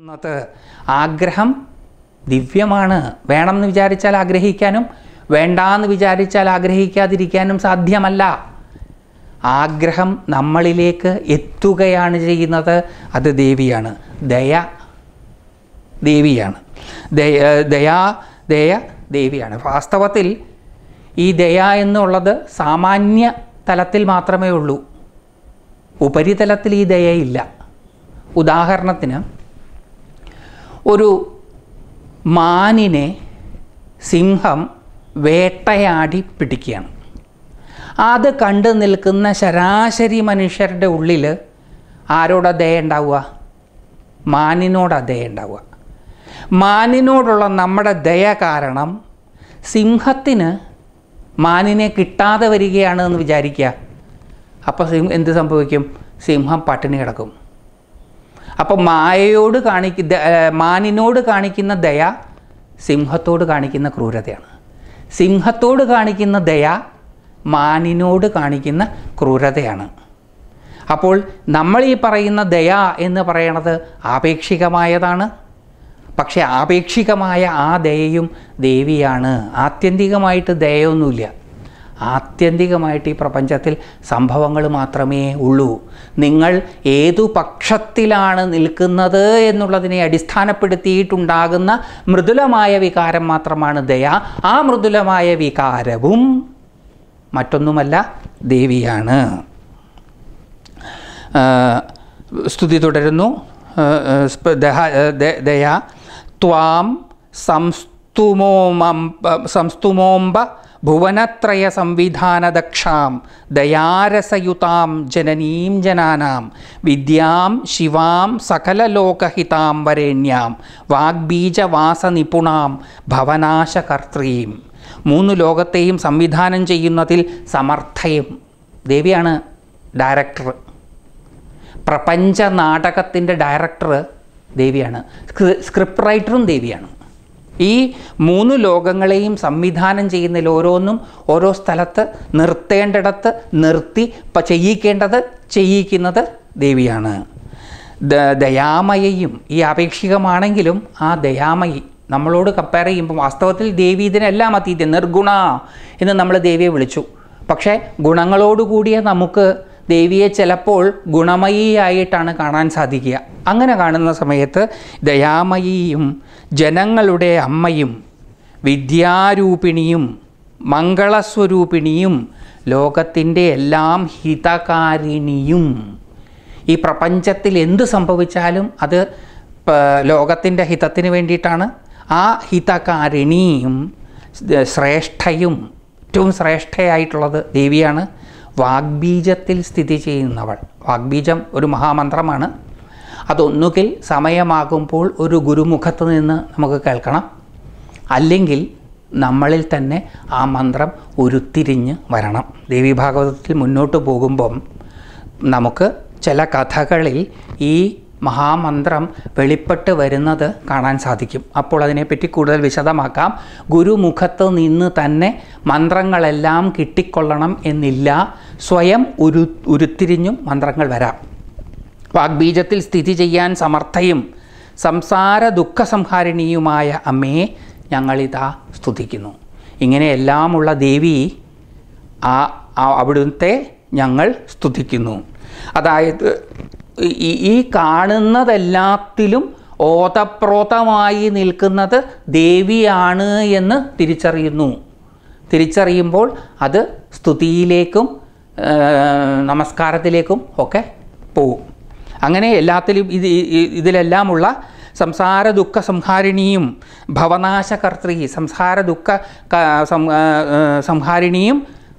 എന്നത് ആഗ്രഹം ദിവ്യമാണ് വേണം എന്ന് വിചാരിച്ചാൽ ആഗ്രഹിക്കാനും വേണ്ട എന്ന് വിചാരിച്ചാൽ ആഗ്രഹിക്കാതിരിക്കാനും സാധ്യമല്ല ആഗ്രഹം നമ്മളിലേക്ക് എത്തുകയാണ് ചെയ്യുന്നത് അത് ദേവിയാണ് ദയ ദേവിയാണ് ദയ ദയാ ദയ ദേവിയാണ് വാസ്തവത്തിൽ ഈ ദയ എന്നുള്ളത് സാമാന്യ തലത്തിൽ മാത്രമേ ഉള്ളൂ ഉപരിതലത്തിൽ ഈ ദയയില്ല ഉദാഹരണത്തിന് ഒരു മാനിനെ സിംഹം വേട്ടയാടി പിടിക്കുകയാണ് അത് കണ്ടു നിൽക്കുന്ന ശരാശരി മനുഷ്യരുടെ ഉള്ളിൽ ആരോടാ ദയ ഉണ്ടാവുക മാനിനോടാ ദയ ഉണ്ടാവുക മാനിനോടുള്ള നമ്മുടെ ദയ കാരണം സിംഹത്തിന് മാനിനെ കിട്ടാതെ വരികയാണ് എന്ന് വിചാരിക്കുക അപ്പോൾ എന്ത് സംഭവിക്കും സിംഹം പട്ടിണി കിടക്കും അപ്പം മായയോട് കാണിക്ക മാനിനോട് കാണിക്കുന്ന ദയ സിംഹത്തോട് കാണിക്കുന്ന ക്രൂരതയാണ് സിംഹത്തോട് കാണിക്കുന്ന ദയ മാനിനോട് കാണിക്കുന്ന ക്രൂരതയാണ് അപ്പോൾ നമ്മൾ ഈ പറയുന്ന ദയ എന്ന് പറയണത് ആപേക്ഷികമായതാണ് പക്ഷേ ആപേക്ഷികമായ ആ ദയയും ദേവിയാണ് ആത്യന്തികമായിട്ട് ദയയൊന്നുമില്ല ആത്യന്തികമായിട്ട് ഈ പ്രപഞ്ചത്തിൽ സംഭവങ്ങൾ മാത്രമേ ഉള്ളൂ നിങ്ങൾ ഏതു പക്ഷത്തിലാണ് നിൽക്കുന്നത് എന്നുള്ളതിനെ അടിസ്ഥാനപ്പെടുത്തിയിട്ടുണ്ടാകുന്ന മൃദുലമായ വികാരം മാത്രമാണ് ദയ ആ മൃദുലമായ വികാരവും മറ്റൊന്നുമല്ല ദേവിയാണ് സ്തുതി തുടരുന്നു ദയ ത്വാം സംസ്തുമോമം സംസ്തുമോംബ ഭുവനത്രയ സംവിധാനദക്ഷാം ദയാരസയുതാം ജനനീം ജനാനാം വിദ്യാം ശിവാം സകലലോകഹിതാം വരേണ്യാം വാഗ്ബീജവാസനിപുണാം ഭവനാശകർത്രീം മൂന്ന് ലോകത്തെയും സംവിധാനം ചെയ്യുന്നതിൽ സമർത്ഥയും ദേവിയാണ് ഡയറക്ടർ പ്രപഞ്ച നാടകത്തിൻ്റെ ഡയറക്ടർ ദേവിയാണ് സ്ക്രിപ്റ്റ് റൈറ്ററും ദേവിയാണ് ഈ മൂന്ന് ലോകങ്ങളെയും സംവിധാനം ചെയ്യുന്നതിൽ ഓരോന്നും ഓരോ സ്ഥലത്ത് നിർത്തേണ്ടിടത്ത് നിർത്തി ചെയ്യിക്കേണ്ടത് ചെയ്യിക്കുന്നത് ദേവിയാണ് ദയാമയയും ഈ ആപേക്ഷികമാണെങ്കിലും ആ ദയാമയി നമ്മളോട് കമ്പയർ ചെയ്യുമ്പോൾ വാസ്തവത്തിൽ ദേവി ഇതിനെല്ലാം അതീതി നിർഗുണ എന്ന് നമ്മൾ ദേവിയെ വിളിച്ചു പക്ഷേ ഗുണങ്ങളോടുകൂടിയ നമുക്ക് ദേവിയെ ചിലപ്പോൾ ഗുണമയിയായിട്ടാണ് കാണാൻ സാധിക്കുക അങ്ങനെ കാണുന്ന സമയത്ത് ദയാമയിയും ജനങ്ങളുടെ അമ്മയും വിദ്യാരൂപിണിയും മംഗളസ്വരൂപിണിയും ലോകത്തിൻ്റെ എല്ലാം ഹിതകാരിണിയും ഈ പ്രപഞ്ചത്തിൽ എന്ത് സംഭവിച്ചാലും അത് ലോകത്തിൻ്റെ ഹിതത്തിന് വേണ്ടിയിട്ടാണ് ആ ഹിതകാരിണിയും ശ്രേഷ്ഠയും ഏറ്റവും ശ്രേഷ്ഠയായിട്ടുള്ളത് ദേവിയാണ് വാഗ്ബീജത്തിൽ സ്ഥിതി ചെയ്യുന്നവൾ വാഗ്ബീജം ഒരു മഹാമന്ത്രമാണ് അതൊന്നുകിൽ സമയമാകുമ്പോൾ ഒരു ഗുരുമുഖത്ത് നിന്ന് നമുക്ക് കേൾക്കണം അല്ലെങ്കിൽ നമ്മളിൽ തന്നെ ആ മന്ത്രം ഉരുത്തിരിഞ്ഞ് വരണം ദേവി ഭാഗവതത്തിൽ മുന്നോട്ട് പോകുമ്പം നമുക്ക് ചില കഥകളിൽ ഈ മഹാമന്ത്രം വെളിപ്പെട്ട് വരുന്നത് കാണാൻ സാധിക്കും അപ്പോൾ അതിനെപ്പറ്റി കൂടുതൽ വിശദമാക്കാം ഗുരുമുഖത്ത് നിന്ന് തന്നെ മന്ത്രങ്ങളെല്ലാം കിട്ടിക്കൊള്ളണം എന്നില്ല സ്വയം ഉരു ഉരുത്തിരിഞ്ഞും മന്ത്രങ്ങൾ വരാം വാഗ്ബീജത്തിൽ സ്ഥിതി ചെയ്യാൻ സമർത്ഥയും സംസാര ദുഃഖസംഹാരിണിയുമായ അമ്മയെ ഞങ്ങളിതാ സ്തുതിക്കുന്നു ഇങ്ങനെയെല്ലാമുള്ള ദേവി ആ അവിടുത്തെ ഞങ്ങൾ സ്തുതിക്കുന്നു അതായത് ഈ കാണുന്നതെല്ലാത്തിലും ഓതപ്രോതമായി നിൽക്കുന്നത് ദേവിയാണ് എന്ന് തിരിച്ചറിയുന്നു തിരിച്ചറിയുമ്പോൾ അത് സ്തുതിയിലേക്കും നമസ്കാരത്തിലേക്കും ഒക്കെ പോകും അങ്ങനെ എല്ലാത്തിലും ഇത് ഇതിലെല്ലാമുള്ള സംസാര ദുഃഖ സംഹാരിണിയും ഭവനാശകർത്തി സംസാര ദുഃഖ സംഹാരിണിയും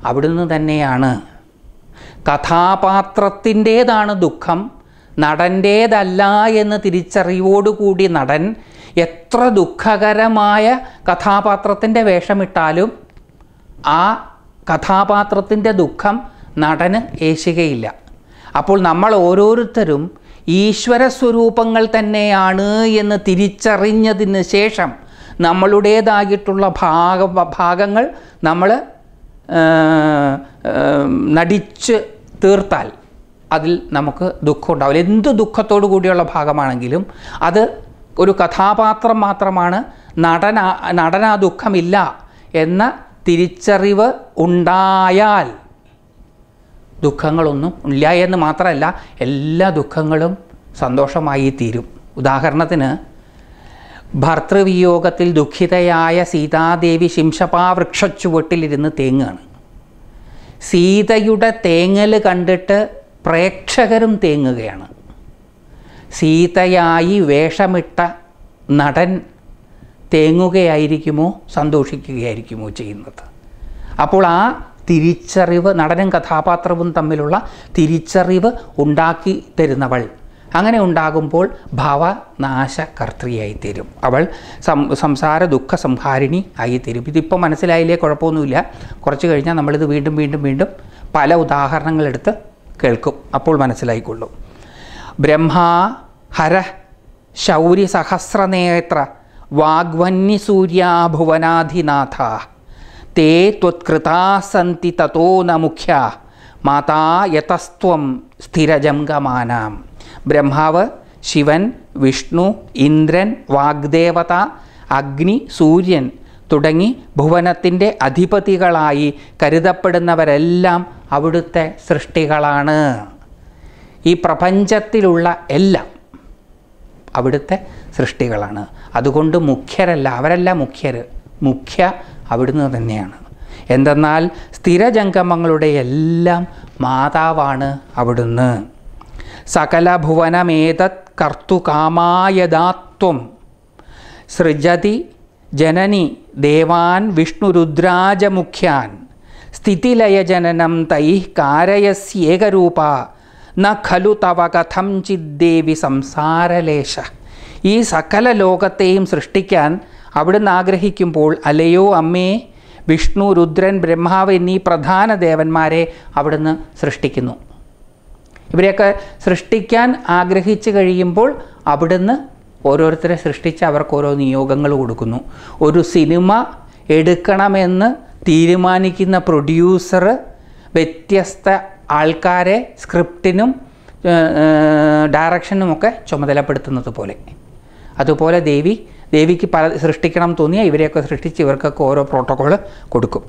അവിടുന്ന് തന്നെയാണ് കഥാപാത്രത്തിൻ്റേതാണ് ദുഃഖം നടൻ്റേതല്ല എന്ന് തിരിച്ചറിവോടുകൂടി നടൻ എത്ര ദുഃഖകരമായ കഥാപാത്രത്തിൻ്റെ വേഷമിട്ടാലും ആ കഥാപാത്രത്തിൻ്റെ ദുഃഖം നടന് ഏശികയില്ല അപ്പോൾ നമ്മൾ ഓരോരുത്തരും ഈശ്വര സ്വരൂപങ്ങൾ തന്നെയാണ് എന്ന് തിരിച്ചറിഞ്ഞതിന് ശേഷം നമ്മളുടേതായിട്ടുള്ള ഭാഗ ഭാഗങ്ങൾ നമ്മൾ നടിച്ച് തീർത്താൽ അതിൽ നമുക്ക് ദുഃഖം ഉണ്ടാവില്ല എന്ത് ദുഃഖത്തോടു കൂടിയുള്ള ഭാഗമാണെങ്കിലും അത് ഒരു കഥാപാത്രം മാത്രമാണ് നടന നടനാ ദുഃഖമില്ല എന്ന തിരിച്ചറിവ് ഉണ്ടായാൽ ദുഃഖങ്ങളൊന്നും ഇല്ല എന്ന് മാത്രമല്ല എല്ലാ ദുഃഖങ്ങളും സന്തോഷമായി തീരും ഉദാഹരണത്തിന് ഭർത്തൃവിയോഗത്തിൽ ദുഃഖിതയായ സീതാദേവി ശിംശപാവൃക്ഷച്ചുവട്ടിലിരുന്ന് തേങ്ങാണ് സീതയുടെ തേങ്ങൽ കണ്ടിട്ട് പ്രേക്ഷകരും തേങ്ങുകയാണ് സീതയായി വേഷമിട്ട നടൻ തേങ്ങുകയായിരിക്കുമോ സന്തോഷിക്കുകയായിരിക്കുമോ ചെയ്യുന്നത് അപ്പോൾ ആ തിരിച്ചറിവ് നടനും കഥാപാത്രവും തമ്മിലുള്ള തിരിച്ചറിവ് ഉണ്ടാക്കി തരുന്നവൾ അങ്ങനെ ഉണ്ടാകുമ്പോൾ ഭവനാശകർത്തിയായി തീരും അവൾ സം സംസാര ദുഃഖ സംഹാരിണി ആയി ഇതിപ്പോൾ മനസ്സിലായില്ലേ കുഴപ്പമൊന്നുമില്ല കുറച്ച് കഴിഞ്ഞാൽ നമ്മളിത് വീണ്ടും വീണ്ടും വീണ്ടും പല ഉദാഹരണങ്ങളെടുത്ത് കേൾക്കും അപ്പോൾ മനസ്സിലായിക്കൊള്ളും ബ്രഹ്മാ ഹര ശൗര്യ സഹസ്രനേത്ര വാഗ്വന്യ സൂര്യാഭുവനാധിനാഥ തേ ത്വത്കൃതാസന്തി സന്തി തതോ ന മുഖ്യ മാതാ യതസ്ത്വം സ്ഥിരജംഗമാനാം ബ്രഹ്മാവ് ശിവൻ വിഷ്ണു ഇന്ദ്രൻ വാഗ്ദേവത അഗ്നി സൂര്യൻ തുടങ്ങി ഭുവനത്തിൻ്റെ അധിപതികളായി കരുതപ്പെടുന്നവരെല്ലാം അവിടുത്തെ സൃഷ്ടികളാണ് ഈ പ്രപഞ്ചത്തിലുള്ള എല്ലാം അവിടുത്തെ സൃഷ്ടികളാണ് അതുകൊണ്ട് മുഖ്യരല്ല അവരല്ല മുഖ്യർ മുഖ്യ അവിടുന്ന് തന്നെയാണ് എന്തെന്നാൽ സ്ഥിരജംഗമങ്ങളുടെ എല്ലാം മാതാവാണ് അവിടുന്ന് സകല ഭുവനമേതത് കാമായദാത്വം സൃജതി ജനനി ദേവാൻ വിഷ്ണുരുദ്രാജമുഖ്യാൻ സ്ഥിതിലയജനനം തൈ കാരയസ്യേകരൂപ ന ഖലു തവ കഥം ചിദ്ദേവി സംസാരലേശ ഈ സകല ലോകത്തെയും സൃഷ്ടിക്കാൻ അവിടുന്ന് ആഗ്രഹിക്കുമ്പോൾ അലയോ അമ്മേ വിഷ്ണു രുദ്രൻ ബ്രഹ്മാവ് എന്നീ പ്രധാന ദേവന്മാരെ അവിടുന്ന് സൃഷ്ടിക്കുന്നു ഇവരെയൊക്കെ സൃഷ്ടിക്കാൻ ആഗ്രഹിച്ചു കഴിയുമ്പോൾ അവിടുന്ന് ഓരോരുത്തരെ സൃഷ്ടിച്ച് അവർക്ക് ഓരോ നിയോഗങ്ങൾ കൊടുക്കുന്നു ഒരു സിനിമ എടുക്കണമെന്ന് തീരുമാനിക്കുന്ന പ്രൊഡ്യൂസർ വ്യത്യസ്ത ആൾക്കാരെ സ്ക്രിപ്റ്റിനും ഡയറക്ഷനുമൊക്കെ ചുമതലപ്പെടുത്തുന്നത് പോലെ അതുപോലെ ദേവി ദേവിക്ക് പല സൃഷ്ടിക്കണം തോന്നിയാൽ ഇവരെയൊക്കെ സൃഷ്ടിച്ച് ഇവർക്കൊക്കെ ഓരോ പ്രോട്ടോകോൾ കൊടുക്കും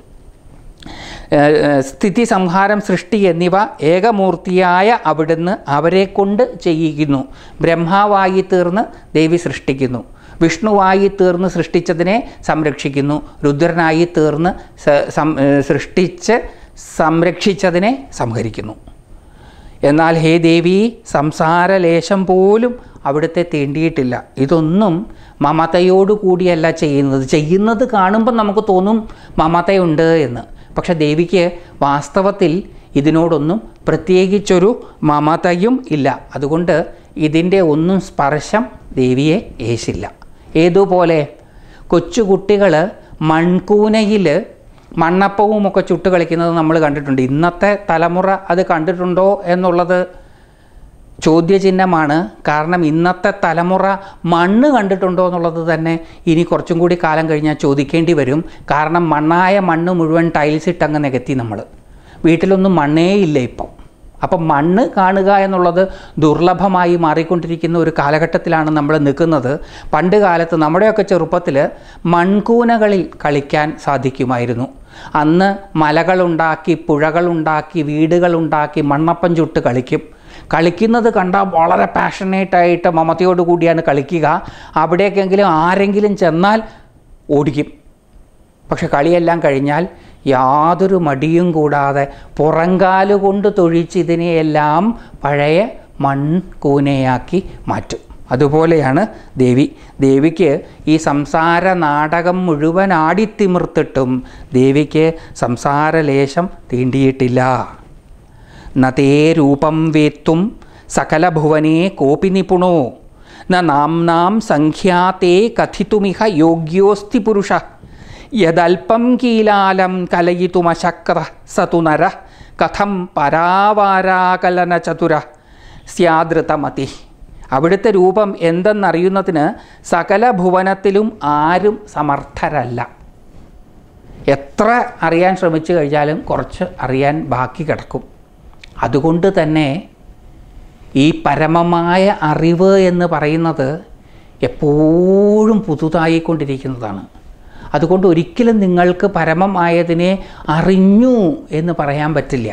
സ്ഥിതി സംഹാരം സൃഷ്ടി എന്നിവ ഏകമൂർത്തിയായ അവിടുന്ന് അവരെ കൊണ്ട് ചെയ്യിക്കുന്നു ബ്രഹ്മാവായി തീർന്ന് ദേവി സൃഷ്ടിക്കുന്നു വിഷ്ണുവായി തീർന്ന് സൃഷ്ടിച്ചതിനെ സംരക്ഷിക്കുന്നു രുദ്രനായി തീർന്ന് സൃഷ്ടിച്ച് സംരക്ഷിച്ചതിനെ സംഹരിക്കുന്നു എന്നാൽ ഹേ ദേവി സംസാരലേശം പോലും അവിടുത്തെ തേണ്ടിയിട്ടില്ല ഇതൊന്നും മമതയോട് കൂടിയല്ല ചെയ്യുന്നത് ചെയ്യുന്നത് കാണുമ്പോൾ നമുക്ക് തോന്നും മമതയുണ്ട് എന്ന് പക്ഷേ ദേവിക്ക് വാസ്തവത്തിൽ ഇതിനോടൊന്നും പ്രത്യേകിച്ചൊരു മമതയും ഇല്ല അതുകൊണ്ട് ഇതിൻ്റെ ഒന്നും സ്പർശം ദേവിയെ ഏശില്ല ഏതുപോലെ കൊച്ചുകുട്ടികൾ മൺകൂനയിൽ മണ്ണപ്പവുമൊക്കെ ചുട്ട് കളിക്കുന്നത് നമ്മൾ കണ്ടിട്ടുണ്ട് ഇന്നത്തെ തലമുറ അത് കണ്ടിട്ടുണ്ടോ എന്നുള്ളത് ചോദ്യചിഹ്നമാണ് കാരണം ഇന്നത്തെ തലമുറ മണ്ണ് കണ്ടിട്ടുണ്ടോ എന്നുള്ളത് തന്നെ ഇനി കുറച്ചും കൂടി കാലം കഴിഞ്ഞാൽ ചോദിക്കേണ്ടി വരും കാരണം മണ്ണായ മണ്ണ് മുഴുവൻ ടൈൽസ് ഇട്ടങ്ങ് നികത്തി നമ്മൾ വീട്ടിലൊന്നും മണ്ണേ ഇല്ല ഇപ്പം അപ്പം മണ്ണ് കാണുക എന്നുള്ളത് ദുർലഭമായി മാറിക്കൊണ്ടിരിക്കുന്ന ഒരു കാലഘട്ടത്തിലാണ് നമ്മൾ നിൽക്കുന്നത് പണ്ട് കാലത്ത് നമ്മുടെയൊക്കെ ചെറുപ്പത്തിൽ മൺകൂനകളിൽ കളിക്കാൻ സാധിക്കുമായിരുന്നു അന്ന് മലകളുണ്ടാക്കി പുഴകളുണ്ടാക്കി വീടുകളുണ്ടാക്കി മണ്ണപ്പം ചുട്ട് കളിക്കും കളിക്കുന്നത് കണ്ടാൽ വളരെ പാഷനേറ്റായിട്ട് മമതയോട് കൂടിയാണ് കളിക്കുക അവിടേക്കെങ്കിലും ആരെങ്കിലും ചെന്നാൽ ഓടിക്കും പക്ഷെ കളിയെല്ലാം കഴിഞ്ഞാൽ യാതൊരു മടിയും കൂടാതെ പുറങ്കാലുകൊണ്ട് തൊഴിച്ച് ഇതിനെയെല്ലാം പഴയ മൺകൂനയാക്കി മാറ്റും അതുപോലെയാണ് ദേവി ദേവിക്ക് ഈ സംസാര നാടകം മുഴുവൻ ആടിത്തിമിർത്തിട്ടും ദേവിക്ക് സംസാരലേശം തീണ്ടിയിട്ടില്ല നേ രൂപം വേത്തും സകലഭുവനേ കോപി നിപുണോ നാം സംഖ്യാതേ കഥിതുമിഹ യോഗ്യോസ്തി പുരുഷ യദൽപ്പം കീലാലം കലയിതുമശക്ര സതു നര കഥം ചതുര സ്യാദൃതമതി അവിടുത്തെ രൂപം എന്തെന്നറിയുന്നതിന് സകല ഭുവനത്തിലും ആരും സമർത്ഥരല്ല എത്ര അറിയാൻ ശ്രമിച്ചു കഴിഞ്ഞാലും കുറച്ച് അറിയാൻ ബാക്കി കിടക്കും അതുകൊണ്ട് തന്നെ ഈ പരമമായ അറിവ് എന്ന് പറയുന്നത് എപ്പോഴും പുതുതായിക്കൊണ്ടിരിക്കുന്നതാണ് അതുകൊണ്ട് ഒരിക്കലും നിങ്ങൾക്ക് പരമമായതിനെ അറിഞ്ഞു എന്ന് പറയാൻ പറ്റില്ല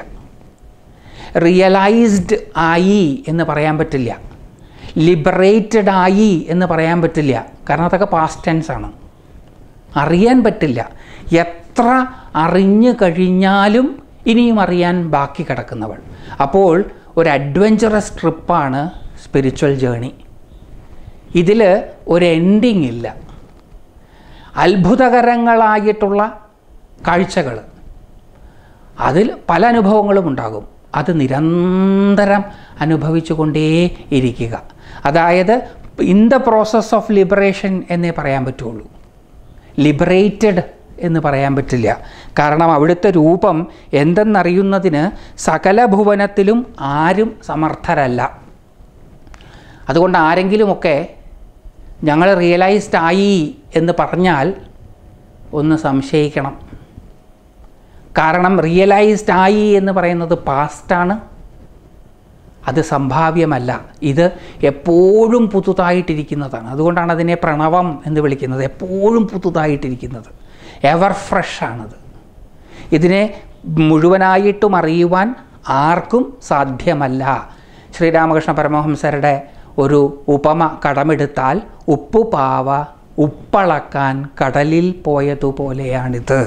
റിയലൈസ്ഡ് ആയി എന്ന് പറയാൻ പറ്റില്ല ലിബറേറ്റഡ് ആയി എന്ന് പറയാൻ പറ്റില്ല കാരണം അതൊക്കെ പാസ്റ്റ് ടെൻസ് ആണ് അറിയാൻ പറ്റില്ല എത്ര അറിഞ്ഞു കഴിഞ്ഞാലും ഇനിയും അറിയാൻ ബാക്കി കിടക്കുന്നവൾ അപ്പോൾ ഒരു അഡ്വഞ്ചറസ് ട്രിപ്പാണ് സ്പിരിച്വൽ ജേണി ഇതിൽ ഒരു എൻഡിങ് ഇല്ല അത്ഭുതകരങ്ങളായിട്ടുള്ള കാഴ്ചകൾ അതിൽ പല അനുഭവങ്ങളും ഉണ്ടാകും അത് നിരന്തരം അനുഭവിച്ചു കൊണ്ടേ ഇരിക്കുക അതായത് in the process of liberation എന്നേ പറയാൻ പറ്റുള്ളൂ ലിബറേറ്റഡ് എന്ന് പറയാൻ പറ്റില്ല കാരണം അവിടുത്തെ രൂപം എന്തെന്നറിയുന്നതിന് സകല ഭുവനത്തിലും ആരും സമർത്ഥരല്ല അതുകൊണ്ട് ആരെങ്കിലുമൊക്കെ ഞങ്ങൾ റിയലൈസ്ഡ് ആയി എന്ന് പറഞ്ഞാൽ ഒന്ന് സംശയിക്കണം കാരണം റിയലൈസ്ഡ് ആയി എന്ന് പറയുന്നത് പാസ്റ്റാണ് അത് സംഭാവ്യമല്ല ഇത് എപ്പോഴും പുതുതായിട്ടിരിക്കുന്നതാണ് അതുകൊണ്ടാണ് അതിനെ പ്രണവം എന്ന് വിളിക്കുന്നത് എപ്പോഴും പുതുതായിട്ടിരിക്കുന്നത് എവർ ഫ്രഷാണത് ഇതിനെ മുഴുവനായിട്ടും അറിയുവാൻ ആർക്കും സാധ്യമല്ല ശ്രീരാമകൃഷ്ണ പരമഹംസരുടെ ഒരു ഉപമ കടമെടുത്താൽ ഉപ്പുപാവ ഉപ്പളക്കാൻ കടലിൽ പോയതുപോലെയാണിത്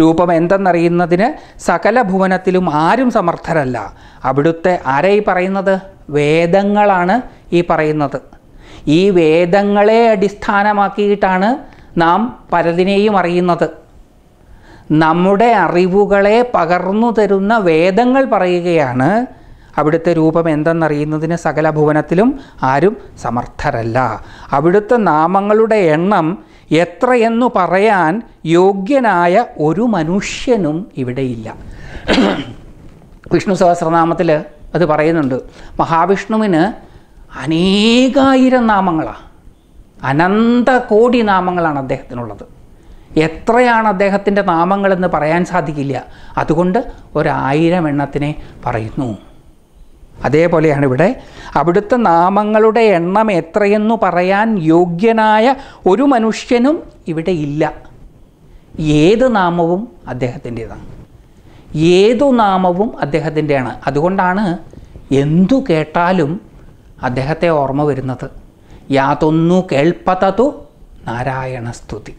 രൂപം എന്തെന്നറിയുന്നതിന് സകല ഭുവനത്തിലും ആരും സമർത്ഥരല്ല അവിടുത്തെ ആരായി പറയുന്നത് വേദങ്ങളാണ് ഈ പറയുന്നത് ഈ വേദങ്ങളെ അടിസ്ഥാനമാക്കിയിട്ടാണ് നാം പലതിനെയും അറിയുന്നത് നമ്മുടെ അറിവുകളെ പകർന്നു തരുന്ന വേദങ്ങൾ പറയുകയാണ് അവിടുത്തെ രൂപം എന്തെന്നറിയുന്നതിന് സകല ഭുവനത്തിലും ആരും സമർത്ഥരല്ല അവിടുത്തെ നാമങ്ങളുടെ എണ്ണം എത്രയെന്നു പറയാൻ യോഗ്യനായ ഒരു മനുഷ്യനും ഇവിടെയില്ല വിഷ്ണു സഹസ്രനാമത്തിൽ അത് പറയുന്നുണ്ട് മഹാവിഷ്ണുവിന് അനേകായിരം നാമങ്ങളാണ് അനന്ത കോടി നാമങ്ങളാണ് അദ്ദേഹത്തിനുള്ളത് എത്രയാണ് അദ്ദേഹത്തിൻ്റെ നാമങ്ങളെന്ന് പറയാൻ സാധിക്കില്ല അതുകൊണ്ട് ഒരായിരം എണ്ണത്തിനെ പറയുന്നു അതേപോലെയാണ് ഇവിടെ അവിടുത്തെ നാമങ്ങളുടെ എണ്ണം എത്രയെന്നു പറയാൻ യോഗ്യനായ ഒരു മനുഷ്യനും ഇവിടെ ഇല്ല ഏത് നാമവും അദ്ദേഹത്തിൻ്റേതാണ് ഏതു നാമവും അദ്ദേഹത്തിൻ്റെയാണ് അതുകൊണ്ടാണ് എന്തു കേട്ടാലും അദ്ദേഹത്തെ ഓർമ്മ വരുന്നത് യാതൊന്നു നാരായണ നാരായണസ്തുതി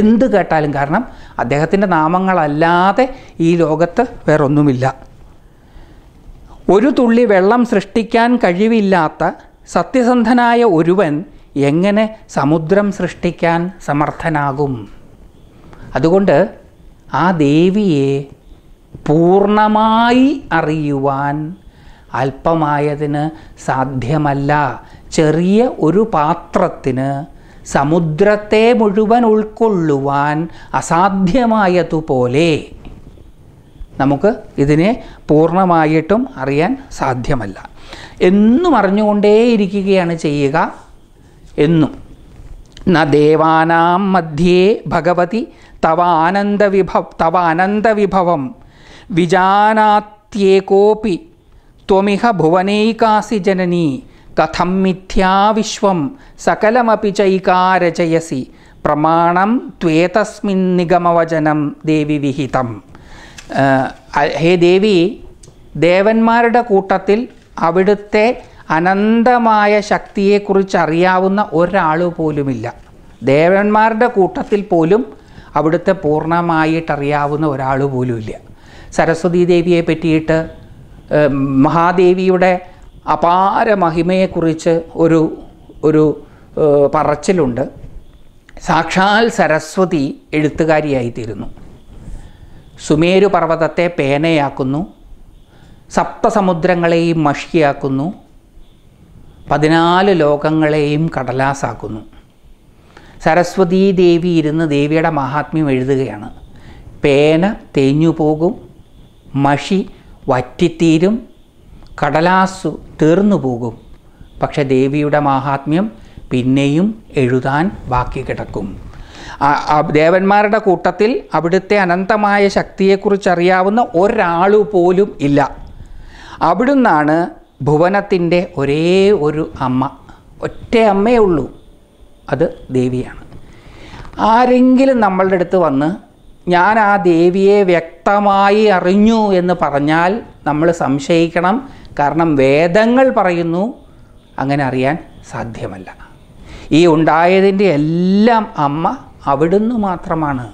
എന്ത് കേട്ടാലും കാരണം അദ്ദേഹത്തിൻ്റെ നാമങ്ങളല്ലാതെ ഈ ലോകത്ത് വേറൊന്നുമില്ല ഒരു തുള്ളി വെള്ളം സൃഷ്ടിക്കാൻ കഴിവില്ലാത്ത സത്യസന്ധനായ ഒരുവൻ എങ്ങനെ സമുദ്രം സൃഷ്ടിക്കാൻ സമർത്ഥനാകും അതുകൊണ്ട് ആ ദേവിയെ പൂർണ്ണമായി അറിയുവാൻ അല്പമായതിന് സാധ്യമല്ല ചെറിയ ഒരു പാത്രത്തിന് സമുദ്രത്തെ മുഴുവൻ ഉൾക്കൊള്ളുവാൻ അസാധ്യമായതുപോലെ നമുക്ക് ഇതിനെ പൂർണ്ണമായിട്ടും അറിയാൻ സാധ്യമല്ല എന്നും അറിഞ്ഞുകൊണ്ടേയിരിക്കുകയാണ് ചെയ്യുക എന്നും ന ദേവാനാം മധ്യേ ഭഗവതി തവ ആനന്ദവിഭവ തവ ആനന്ദവിഭവം വിജാനാത്യേകോപി ത്വമിഹ ഭുവനൈകാസി ജനനീ കഥം മിഥ്യാവിശ്വം സകലമപി ചൈകാരചയസി പ്രമാണം ത്വേതസ്മിൻ നിഗമവചനം ദേവി വിഹിതം ഹേ ദേവി ദേവന്മാരുടെ കൂട്ടത്തിൽ അവിടുത്തെ അനന്തമായ ശക്തിയെക്കുറിച്ച് അറിയാവുന്ന ഒരാൾ പോലുമില്ല ദേവന്മാരുടെ കൂട്ടത്തിൽ പോലും അവിടുത്തെ പൂർണ്ണമായിട്ടറിയാവുന്ന ഒരാൾ പോലുമില്ല സരസ്വതീ ദേവിയെ പറ്റിയിട്ട് മഹാദേവിയുടെ അപാര മഹിമയെക്കുറിച്ച് ഒരു ഒരു പറച്ചിലുണ്ട് സാക്ഷാൽ സരസ്വതി എഴുത്തുകാരിയായിത്തീരുന്നു സുമേരു പർവ്വതത്തെ പേനയാക്കുന്നു സപ്തസമുദ്രങ്ങളെയും മഷിയാക്കുന്നു പതിനാല് ലോകങ്ങളെയും കടലാസാക്കുന്നു സരസ്വതീ ദേവി ഇരുന്ന് ദേവിയുടെ മഹാത്മ്യം എഴുതുകയാണ് പേന തേഞ്ഞു പോകും മഷി വറ്റിത്തീരും കടലാസു തീർന്നു പോകും പക്ഷെ ദേവിയുടെ മാഹാത്മ്യം പിന്നെയും എഴുതാൻ ബാക്കി കിടക്കും ദേവന്മാരുടെ കൂട്ടത്തിൽ അവിടുത്തെ അനന്തമായ ശക്തിയെക്കുറിച്ചറിയാവുന്ന ഒരാൾ പോലും ഇല്ല അവിടുന്നാണ് ഭുവനത്തിൻ്റെ ഒരേ ഒരു അമ്മ ഒറ്റ അമ്മയേ ഉള്ളൂ അത് ദേവിയാണ് ആരെങ്കിലും നമ്മളുടെ അടുത്ത് വന്ന് ഞാൻ ആ ദേവിയെ വ്യക്തമായി അറിഞ്ഞു എന്ന് പറഞ്ഞാൽ നമ്മൾ സംശയിക്കണം കാരണം വേദങ്ങൾ പറയുന്നു അങ്ങനെ അറിയാൻ സാധ്യമല്ല ഈ ഉണ്ടായതിൻ്റെ എല്ലാം അമ്മ അവിടുന്ന് മാത്രമാണ്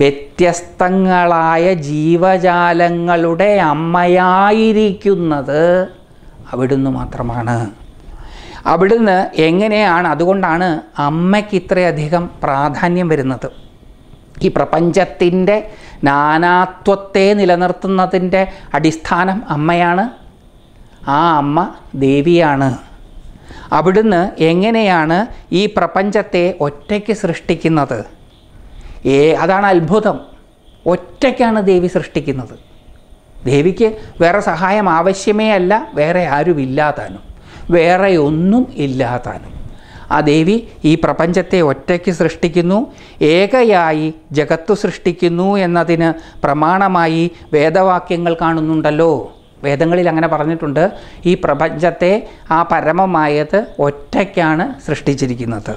വ്യത്യസ്തങ്ങളായ ജീവജാലങ്ങളുടെ അമ്മയായിരിക്കുന്നത് അവിടുന്ന് മാത്രമാണ് അവിടുന്ന് എങ്ങനെയാണ് അതുകൊണ്ടാണ് അമ്മയ്ക്ക് ഇത്രയധികം പ്രാധാന്യം വരുന്നത് ഈ പ്രപഞ്ചത്തിൻ്റെ നാനാത്വത്തെ നിലനിർത്തുന്നതിൻ്റെ അടിസ്ഥാനം അമ്മയാണ് ആ അമ്മ ദേവിയാണ് അവിടുന്ന് എങ്ങനെയാണ് ഈ പ്രപഞ്ചത്തെ ഒറ്റയ്ക്ക് സൃഷ്ടിക്കുന്നത് ഏ അതാണ് അത്ഭുതം ഒറ്റയ്ക്കാണ് ദേവി സൃഷ്ടിക്കുന്നത് ദേവിക്ക് വേറെ സഹായം ആവശ്യമേ അല്ല വേറെ ആരുമില്ലാതാനും വേറെ ഒന്നും ഇല്ലാതാനും ആ ദേവി ഈ പ്രപഞ്ചത്തെ ഒറ്റയ്ക്ക് സൃഷ്ടിക്കുന്നു ഏകയായി ജഗത്തു സൃഷ്ടിക്കുന്നു എന്നതിന് പ്രമാണമായി വേദവാക്യങ്ങൾ കാണുന്നുണ്ടല്ലോ വേദങ്ങളിൽ അങ്ങനെ പറഞ്ഞിട്ടുണ്ട് ഈ പ്രപഞ്ചത്തെ ആ പരമമായത് ഒറ്റയ്ക്കാണ് സൃഷ്ടിച്ചിരിക്കുന്നത്